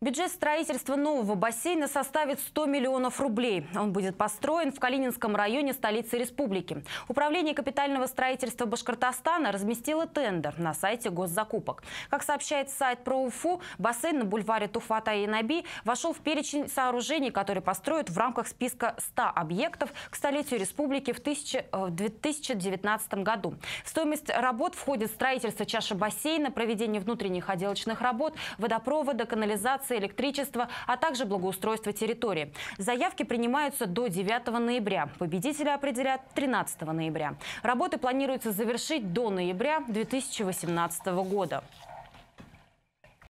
Бюджет строительства нового бассейна составит 100 миллионов рублей. Он будет построен в Калининском районе столицы республики. Управление капитального строительства Башкортостана разместило тендер на сайте госзакупок. Как сообщает сайт про Уфу, бассейн на бульваре Туфата и Наби вошел в перечень сооружений, которые построят в рамках списка 100 объектов к столетию республики в, э, в 2019 году. В стоимость работ входит строительство чаши бассейна, проведение внутренних отделочных работ, водопровода, канализации, канализации, электричества, а также благоустройства территории. Заявки принимаются до 9 ноября. Победителя определят 13 ноября. Работы планируется завершить до ноября 2018 года.